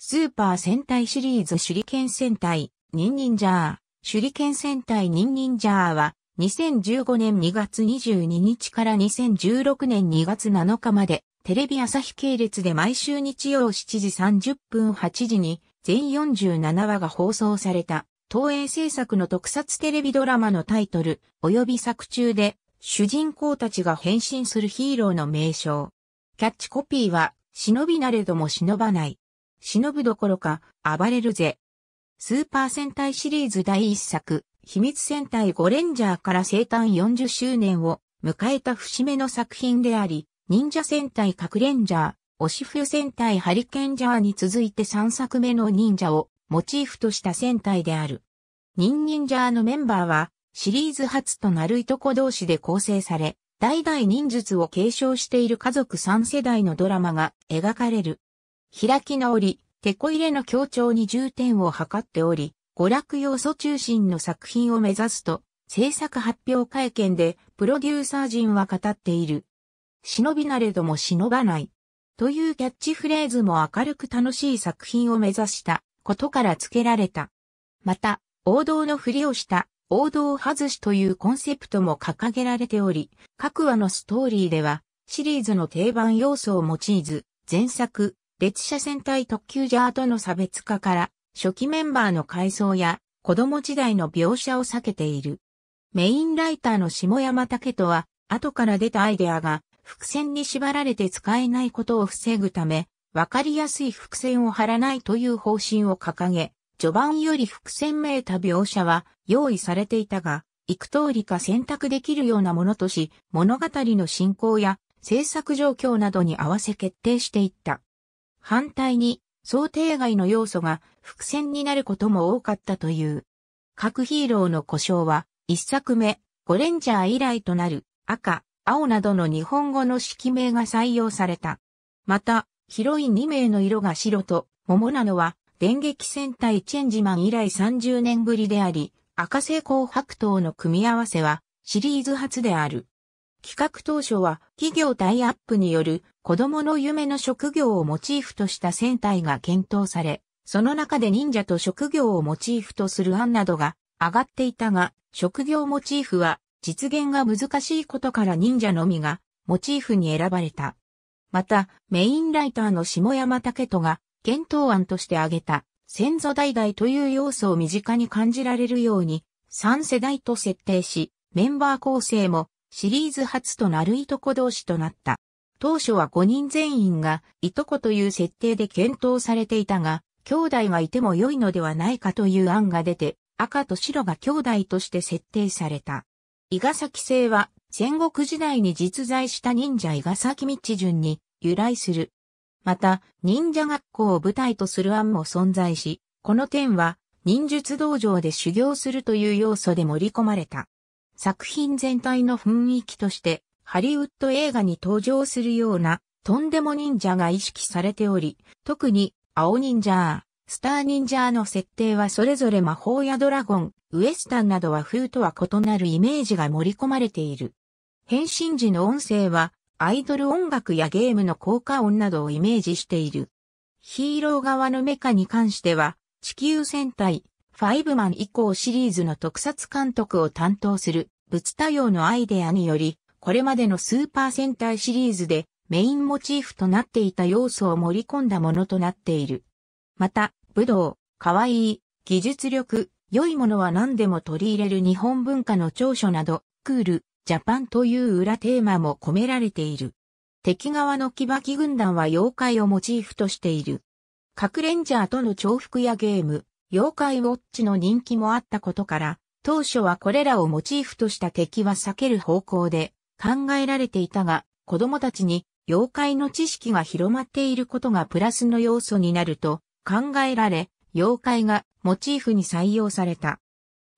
スーパー戦隊シリーズ手裏剣戦隊、ニンニンジャー。手裏剣戦隊ニンニンジャーは、2015年2月22日から2016年2月7日まで、テレビ朝日系列で毎週日曜7時30分8時に、全47話が放送された、東映制作の特撮テレビドラマのタイトル、及び作中で、主人公たちが変身するヒーローの名称。キャッチコピーは、忍びなれども忍ばない。忍ぶどころか、暴れるぜ。スーパー戦隊シリーズ第一作、秘密戦隊ゴレンジャーから生誕40周年を迎えた節目の作品であり、忍者戦隊カクレンジャー、オシフユ戦隊ハリケンジャーに続いて3作目の忍者をモチーフとした戦隊である。忍忍者のメンバーは、シリーズ初となるいとこ同士で構成され、代々忍術を継承している家族3世代のドラマが描かれる。開き直り、テこ入れの強調に重点を図っており、娯楽要素中心の作品を目指すと、制作発表会見でプロデューサー陣は語っている。忍びなれども忍ばない。というキャッチフレーズも明るく楽しい作品を目指したことから付けられた。また、王道のふりをした王道外しというコンセプトも掲げられており、各話のストーリーではシリーズの定番要素を用いず、前作、列車戦隊特急ジャーとの差別化から、初期メンバーの改装や、子供時代の描写を避けている。メインライターの下山武人は、後から出たアイデアが、伏線に縛られて使えないことを防ぐため、わかりやすい伏線を張らないという方針を掲げ、序盤より伏線めいた描写は用意されていたが、幾通りか選択できるようなものとし、物語の進行や制作状況などに合わせ決定していった。反対に想定外の要素が伏線になることも多かったという。各ヒーローの故障は一作目、ゴレンジャー以来となる赤、青などの日本語の色名が採用された。また、ヒロイン2名の色が白と桃なのは電撃戦隊チェンジマン以来30年ぶりであり、赤星紅・白桃の組み合わせはシリーズ初である。企画当初は企業タイアップによる子供の夢の職業をモチーフとした戦隊が検討され、その中で忍者と職業をモチーフとする案などが上がっていたが、職業モチーフは実現が難しいことから忍者のみがモチーフに選ばれた。また、メインライターの下山武人が検討案として挙げた先祖代々という要素を身近に感じられるように3世代と設定し、メンバー構成もシリーズ初となるいとこ同士となった。当初は5人全員がいとこという設定で検討されていたが、兄弟がいても良いのではないかという案が出て、赤と白が兄弟として設定された。伊ヶ崎姓は戦国時代に実在した忍者伊ヶ崎道順に由来する。また、忍者学校を舞台とする案も存在し、この点は忍術道場で修行するという要素で盛り込まれた。作品全体の雰囲気として、ハリウッド映画に登場するような、とんでも忍者が意識されており、特に、青忍者、スター忍者の設定はそれぞれ魔法やドラゴン、ウエスタンなどは風とは異なるイメージが盛り込まれている。変身時の音声は、アイドル音楽やゲームの効果音などをイメージしている。ヒーロー側のメカに関しては、地球戦隊、ファイブマン以降シリーズの特撮監督を担当する、物多様のアイデアにより、これまでのスーパー戦隊シリーズでメインモチーフとなっていた要素を盛り込んだものとなっている。また、武道、可愛い、技術力、良いものは何でも取り入れる日本文化の長所など、クール、ジャパンという裏テーマも込められている。敵側の木場軍団は妖怪をモチーフとしている。核レンジャーとの重複やゲーム、妖怪ウォッチの人気もあったことから、当初はこれらをモチーフとした敵は避ける方向で考えられていたが、子供たちに妖怪の知識が広まっていることがプラスの要素になると考えられ、妖怪がモチーフに採用された。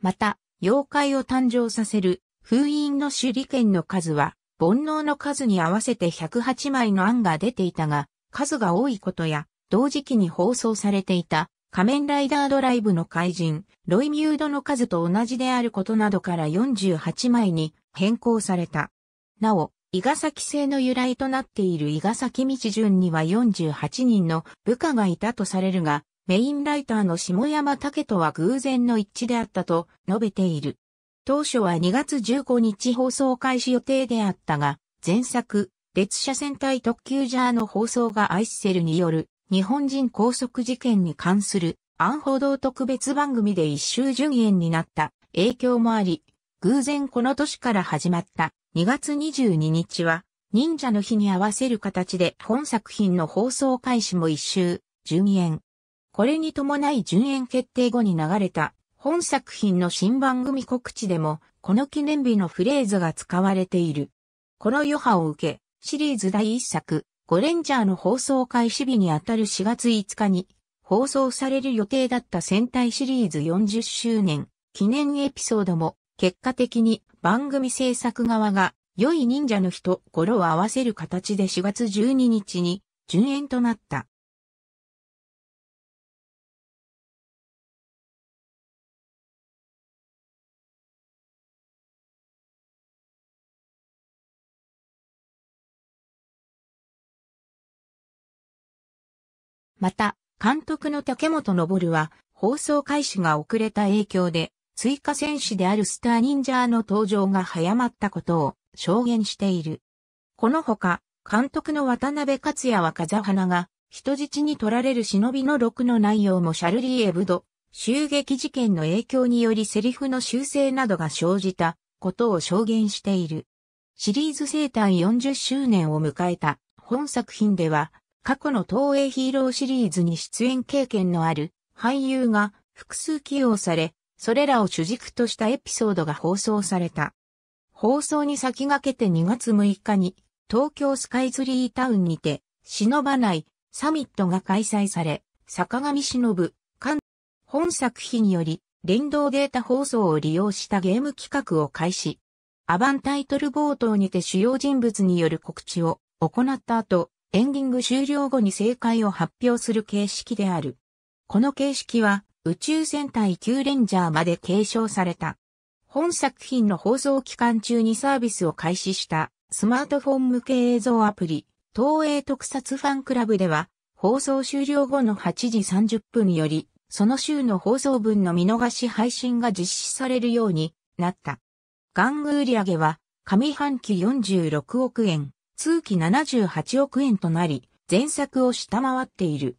また、妖怪を誕生させる封印の手裏剣の数は、煩悩の数に合わせて108枚の案が出ていたが、数が多いことや、同時期に放送されていた仮面ライダードライブの怪人、ロイミュードの数と同じであることなどから48枚に変更された。なお、伊賀崎製の由来となっている伊賀崎道順には48人の部下がいたとされるが、メインライターの下山武とは偶然の一致であったと述べている。当初は2月15日放送開始予定であったが、前作、列車戦隊特急ジャーの放送がアイスセルによる日本人拘束事件に関するン報道特別番組で一周順延になった影響もあり、偶然この年から始まった2月22日は、忍者の日に合わせる形で本作品の放送開始も一周、順延。これに伴い順延決定後に流れた本作品の新番組告知でも、この記念日のフレーズが使われている。この余波を受け、シリーズ第1作、ゴレンジャーの放送開始日にあたる4月5日に、放送される予定だった戦隊シリーズ40周年記念エピソードも結果的に番組制作側が良い忍者の日と語呂を合わせる形で4月12日に順延となった。また、監督の竹本昇は放送開始が遅れた影響で追加戦士であるスターニンジャーの登場が早まったことを証言している。このほか、監督の渡辺克也は風花が人質に取られる忍びの6の内容もシャルリー・エブド、襲撃事件の影響によりセリフの修正などが生じたことを証言している。シリーズ生誕40周年を迎えた本作品では過去の東映ヒーローシリーズに出演経験のある俳優が複数起用されそれらを主軸としたエピソードが放送された。放送に先駆けて2月6日に、東京スカイツリータウンにて、忍ばないサミットが開催され、坂上忍、関、本作品により、連動データ放送を利用したゲーム企画を開始。アバンタイトル冒頭にて主要人物による告知を行った後、エンディング終了後に正解を発表する形式である。この形式は宇宙戦隊級レンジャーまで継承された。本作品の放送期間中にサービスを開始したスマートフォン向け映像アプリ、東映特撮ファンクラブでは、放送終了後の8時30分より、その週の放送分の見逃し配信が実施されるようになった。玩具売上は、上半期46億円、通期78億円となり、前作を下回っている。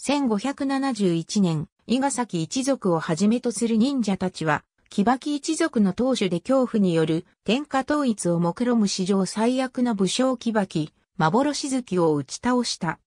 1571年、伊賀崎一族をはじめとする忍者たちは、木脇一族の当主で恐怖による天下統一を目論む史上最悪の武将木脇、幻月を打ち倒した。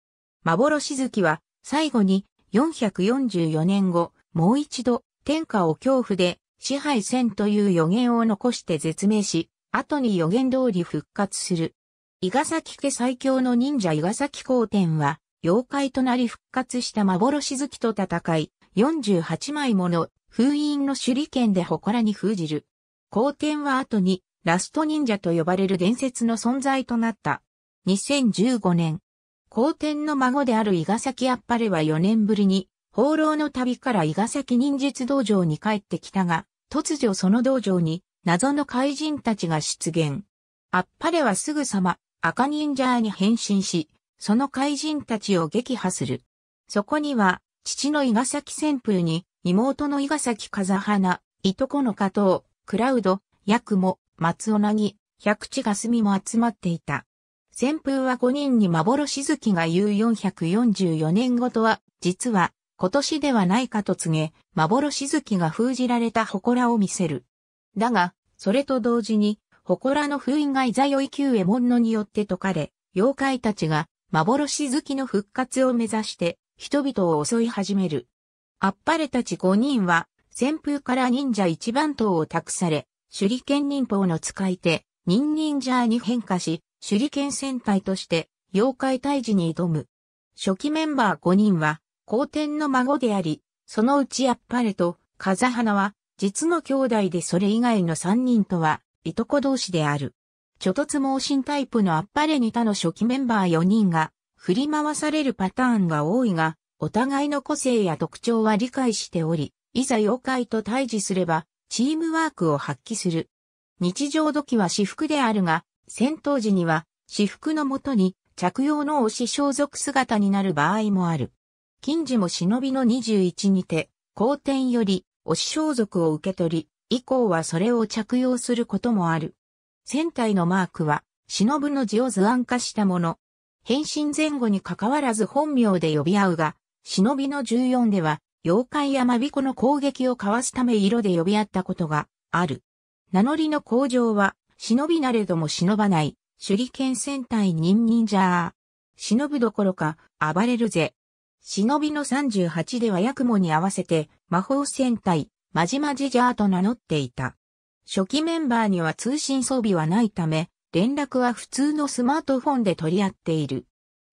幻月は、最後に、444年後、もう一度、天下を恐怖で支配せんという予言を残して絶命し、後に予言通り復活する。伊賀崎家最強の忍者伊賀崎皇天は、妖怪となり復活した幻月と戦い、48枚もの封印の手裏剣で祠に封じる。後天は後にラスト忍者と呼ばれる伝説の存在となった。2015年、後天の孫である伊賀崎あっぱれは4年ぶりに、放浪の旅から伊賀崎忍術道場に帰ってきたが、突如その道場に謎の怪人たちが出現。あっぱれはすぐさま赤忍者に変身し、その怪人たちを撃破する。そこには父の伊賀崎旋風に、妹の伊賀崎風花、いとこの加藤、クラウド、ヤクモ、松尾なぎ、百地がみも集まっていた。旋風は5人に幻月が言う444年ごとは、実は、今年ではないかと告げ、幻月が封じられた祠を見せる。だが、それと同時に、祠の封印がいざよい旧獲物のによって解かれ、妖怪たちが、幻月の復活を目指して、人々を襲い始める。あっぱれたち5人は、旋風から忍者一番頭を託され、手裏剣忍法の使い手、忍忍者に変化し、手裏剣戦隊として、妖怪退治に挑む。初期メンバー5人は、皇天の孫であり、そのうちあっぱれと、風花は、実の兄弟でそれ以外の3人とは、いとこ同士である。諸突猛進タイプのあっぱれに他の初期メンバー4人が、振り回されるパターンが多いが、お互いの個性や特徴は理解しており、いざ妖怪と対峙すれば、チームワークを発揮する。日常時は私服であるが、戦闘時には、私服のもとに、着用の推し装束姿になる場合もある。近時も忍びの21にて、皇天より、推し装束を受け取り、以降はそれを着用することもある。船体のマークは、忍の字を図案化したもの、変身前後に関わらず本名で呼び合うが、忍びの14では、妖怪やまびこの攻撃をかわすため色で呼び合ったことがある。名乗りの向上は、忍びなれども忍ばない、手裏剣戦隊ニンニンジャー。忍ぶどころか、暴れるぜ。忍びの38では役もに合わせて、魔法戦隊、まじまじジャーと名乗っていた。初期メンバーには通信装備はないため、連絡は普通のスマートフォンで取り合っている。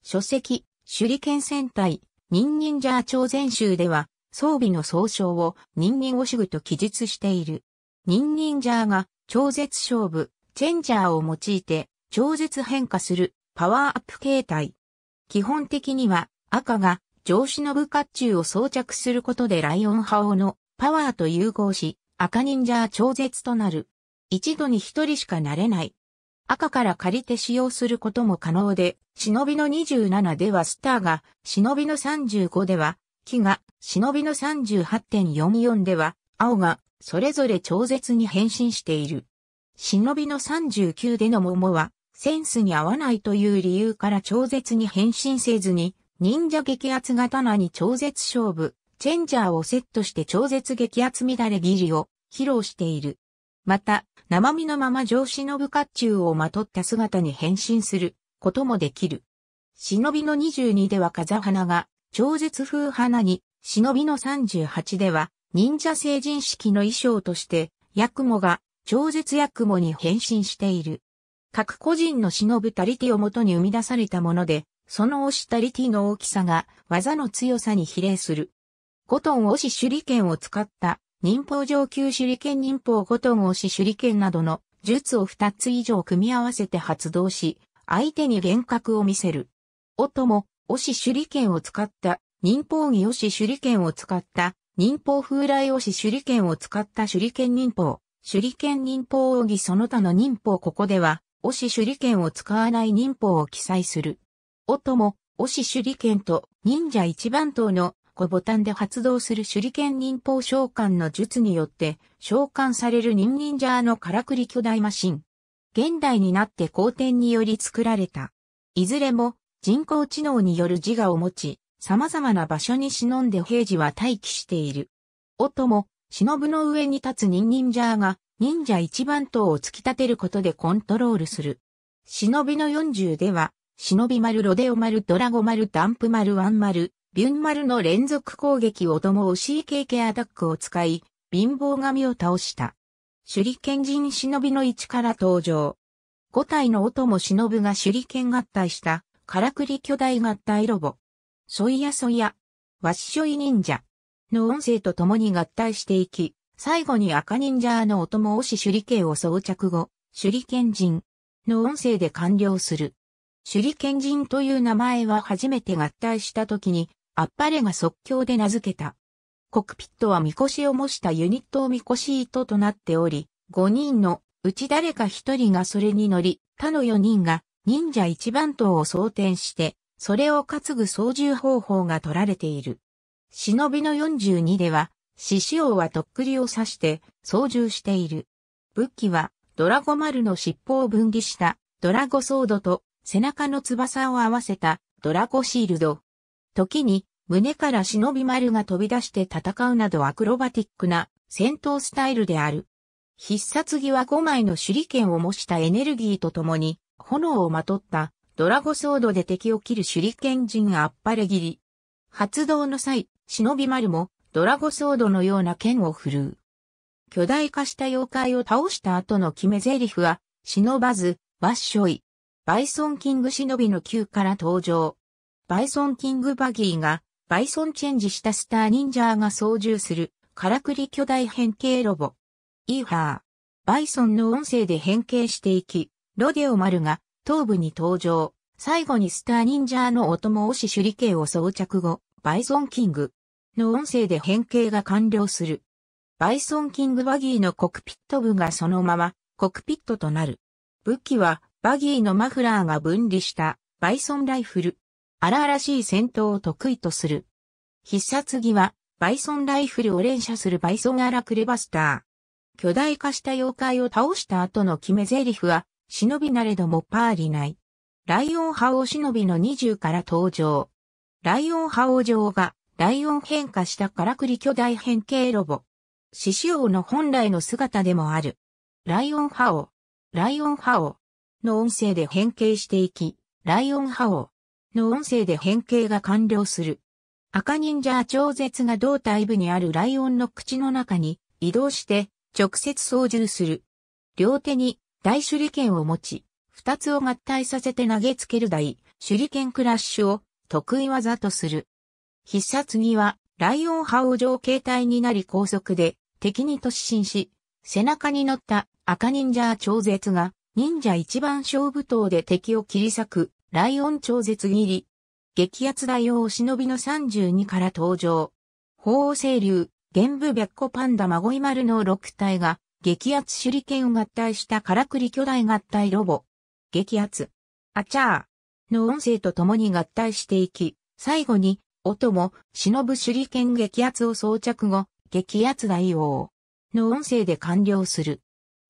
書籍、手裏剣戦隊、人忍者超全集では、装備の総称を人忍おしぐと記述している。人忍ジャーが超絶勝負、チェンジャーを用いて超絶変化するパワーアップ形態。基本的には赤が上司の部甲冑を装着することでライオン覇王のパワーと融合し赤忍者超絶となる。一度に一人しかなれない赤から借りて使用することも可能で、忍びの27ではスターが、忍びの35では、木が、忍びの38.44では、青が、それぞれ超絶に変身している。忍びの39での桃は、センスに合わないという理由から超絶に変身せずに、忍者激圧刀に超絶勝負、チェンジャーをセットして超絶激圧乱れ切りを披露している。また、生身のまま上忍ぶ甲冑をまとった姿に変身することもできる。忍びの22では風花が超絶風花に、忍びの38では忍者成人式の衣装として、八雲が超絶八雲に変身している。各個人の忍ぶたりィをもとに生み出されたもので、その押したりィの大きさが技の強さに比例する。5トン押し手裏剣を使った忍法上級手裏剣忍法ごと合し手裏剣などの術を2つ以上組み合わせて発動し、相手に幻覚を見せる。音も、押し手裏剣を使った、忍法義押し手裏剣を使った、忍法風来押し手裏剣を使った手裏剣忍法、手裏剣忍法奥義その他の忍法ここでは、押し手裏剣を使わない忍法を記載する。音も、押し手裏剣と忍者一番刀の5ボタンで発動する手裏剣忍法召喚の術によって召喚される忍忍者のからくり巨大マシン。現代になって後天により作られた。いずれも人工知能による自我を持ち、様々な場所に忍んで平時は待機している。音も忍の上に立つ忍忍者が忍者一番塔を突き立てることでコントロールする。忍の40では、忍び丸ロデオ丸ドラゴ丸ダンプ丸ワン丸ビュンマルの連続攻撃をとも OCKK アタックを使い、貧乏神を倒した。手裏剣人忍の位置から登場。5体の音も忍が手裏剣合体した、からくり巨大合体ロボ。ソイヤソイヤ、ワッショイ忍者の音声と共に合体していき、最後に赤忍者の音もをし手裏剣を装着後、手裏剣人の音声で完了する。手裏剣人という名前は初めて合体した時にあっぱれが即興で名付けた。コクピットはみこしを模したユニットをみこし糸となっており、5人のうち誰か1人がそれに乗り、他の4人が忍者一番頭を装填して、それを担ぐ操縦方法が取られている。忍びの42では、獅子王はとっくりを刺して操縦している。武器はドラゴ丸の尻尾を分離したドラゴソードと背中の翼を合わせたドラゴシールド。時に胸から忍び丸が飛び出して戦うなどアクロバティックな戦闘スタイルである。必殺技は5枚の手裏剣を模したエネルギーとともに、炎をまとったドラゴソードで敵を切る手裏剣陣あっぱれ切り。発動の際、忍び丸もドラゴソードのような剣を振るう。巨大化した妖怪を倒した後の決め台詞は、忍ばず、ばっしょい。バイソンキング忍びの9から登場。バイソンキングバギーが、バイソンチェンジしたスターニンジャーが操縦する、からくり巨大変形ロボ。イーハー。バイソンの音声で変形していき、ロデオマルが、頭部に登場。最後にスターニンジャーのお供押し手裏剣を装着後、バイソンキングの音声で変形が完了する。バイソンキングバギーのコクピット部がそのまま、コクピットとなる。武器は、バギーのマフラーが分離した、バイソンライフル。荒々しい戦闘を得意とする。必殺技は、バイソンライフルを連射するバイソンアラクレバスター。巨大化した妖怪を倒した後の決め台詞は、忍びなれどもパーリない。ライオン派王忍びの20から登場。ライオン派王城が、ライオン変化したからくり巨大変形ロボ。獅子王の本来の姿でもある。ライオン派王、ライオン派王の音声で変形していき、ライオン派王、の音声で変形が完了する。赤忍者超絶が胴体部にあるライオンの口の中に移動して直接操縦する。両手に大手裏剣を持ち、二つを合体させて投げつける大手裏剣クラッシュを得意技とする。必殺技はライオンハ王状形態になり高速で敵に突進し、背中に乗った赤忍者超絶が忍者一番勝負刀で敵を切り裂くライオン超絶斬り。激圧大王忍びの32から登場。鳳凰清流、玄武白虎パンダ孫い丸の6体が、激圧手裏剣を合体したからくり巨大合体ロボ。激圧。あちゃー。の音声と共に合体していき、最後に、音も、忍ぶ手裏剣激圧を装着後、激圧大王。の音声で完了する。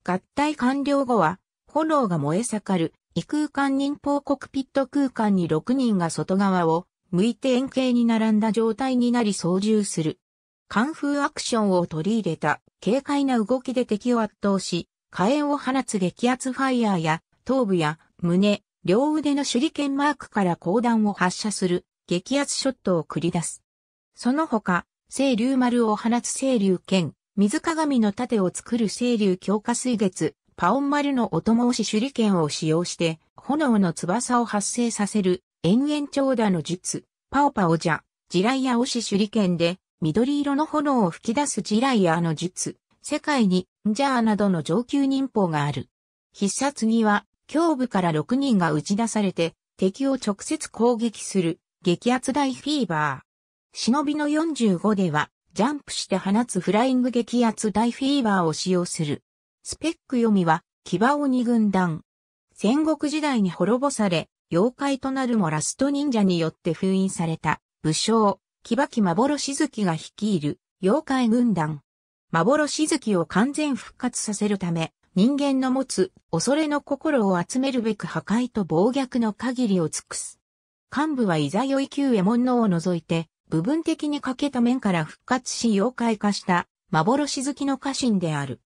合体完了後は、炎が燃え盛る、異空間忍法コクピット空間に6人が外側を向いて円形に並んだ状態になり操縦する。カンフーアクションを取り入れた軽快な動きで敵を圧倒し、火炎を放つ激圧ファイヤーや頭部や胸、両腕の手裏剣マークから砲弾を発射する激圧ショットを繰り出す。その他、清流丸を放つ清流剣、水鏡の盾を作る清流強化水月、パオン丸のお供押し手裏剣を使用して、炎の翼を発生させる、延々長打の術、パオパオじゃ、ジライア押し手裏剣で、緑色の炎を吹き出すジライアの術、世界に、ジャーなどの上級忍法がある。必殺技は、胸部から6人が打ち出されて、敵を直接攻撃する、激圧大フィーバー。忍びの45では、ジャンプして放つフライング激圧大フィーバーを使用する。スペック読みは、騎馬鬼軍団。戦国時代に滅ぼされ、妖怪となるもラスト忍者によって封印された武将、騎馬騎幻月が率いる妖怪軍団。幻月を完全復活させるため、人間の持つ恐れの心を集めるべく破壊と暴虐の限りを尽くす。幹部は伊沢よい旧右衛門のを除いて、部分的に欠けた面から復活し妖怪化した幻月の家臣である。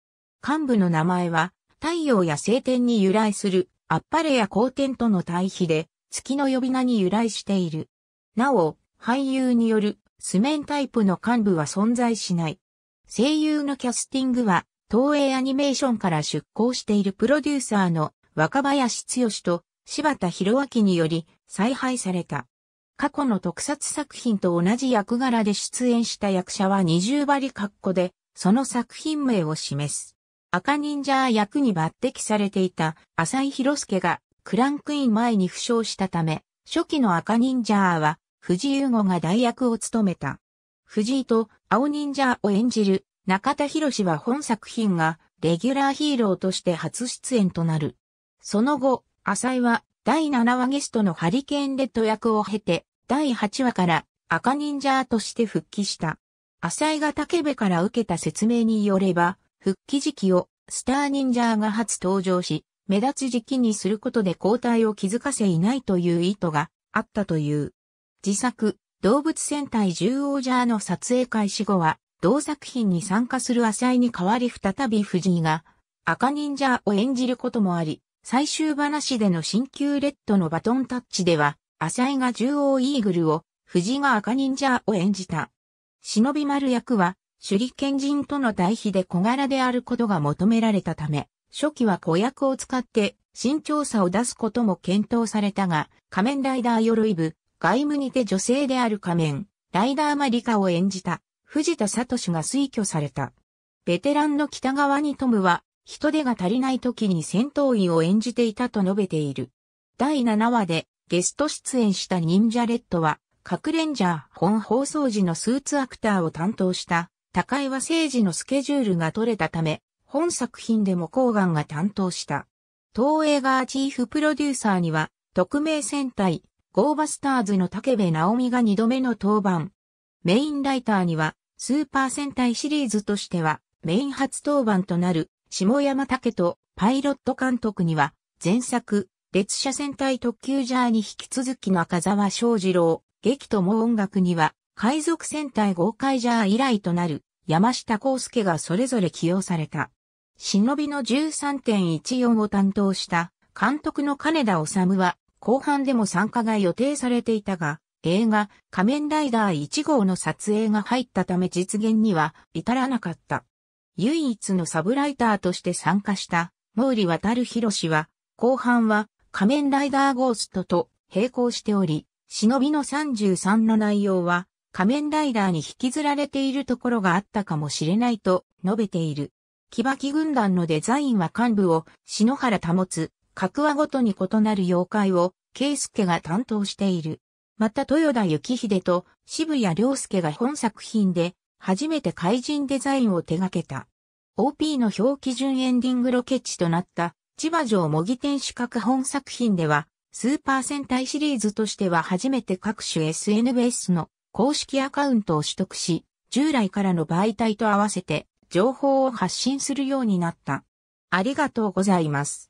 幹部の名前は、太陽や晴天に由来する、あっぱれや光天との対比で、月の呼び名に由来している。なお、俳優による、素面タイプの幹部は存在しない。声優のキャスティングは、東映アニメーションから出向しているプロデューサーの若林剛と柴田博明により再配された。過去の特撮作品と同じ役柄で出演した役者は二重張り格好で、その作品名を示す。赤忍者役に抜擢されていた浅井博介がクランクイン前に負傷したため、初期の赤忍者は藤井優吾が代役を務めた。藤井と青忍者を演じる中田博は本作品がレギュラーヒーローとして初出演となる。その後、浅井は第7話ゲストのハリケーンレッド役を経て、第8話から赤忍者として復帰した。浅井が竹部から受けた説明によれば、復帰時期をスターニンジャーが初登場し、目立ち時期にすることで交代を気づかせいないという意図があったという。自作、動物戦隊獣王ジャーの撮影開始後は、同作品に参加する浅井に代わり再び藤井が赤忍者を演じることもあり、最終話での新旧レッドのバトンタッチでは、浅井が獣王イーグルを、藤井が赤忍者を演じた。忍び丸役は、手裏剣人との対比で小柄であることが求められたため、初期は子役を使って身長差を出すことも検討されたが、仮面ライダー鎧部、外務にて女性である仮面、ライダーマリカを演じた、藤田聡が推挙された。ベテランの北川にトムは、人手が足りない時に戦闘員を演じていたと述べている。第7話でゲスト出演した忍者レッドは、核レンジャー本放送時のスーツアクターを担当した高井は政治のスケジュールが取れたため、本作品でもが岩が担当した。東映ーチーフプロデューサーには、特命戦隊、ゴーバスターズの竹部直美が二度目の登板。メインライターには、スーパー戦隊シリーズとしては、メイン初登板となる、下山竹とパイロット監督には、前作、列車戦隊特急ジャーに引き続き中沢翔二郎、劇とも音楽には、海賊戦隊ゴーカイジャー以来となる山下康介がそれぞれ起用された。忍びの13.14を担当した監督の金田治は後半でも参加が予定されていたが、映画仮面ライダー1号の撮影が入ったため実現には至らなかった。唯一のサブライターとして参加した毛利渡博氏は後半は仮面ライダーゴーストと並行しており、忍びの33の内容は仮面ライダーに引きずられているところがあったかもしれないと述べている。木脇軍団のデザインは幹部を篠原保つ、各話ごとに異なる妖怪を圭介が担当している。また豊田幸秀と渋谷良介が本作品で初めて怪人デザインを手掛けた。OP の表基準エンディングロケ地となった千葉城模擬天守閣本作品ではスーパー戦隊シリーズとしては初めて各種 SNS の公式アカウントを取得し、従来からの媒体と合わせて情報を発信するようになった。ありがとうございます。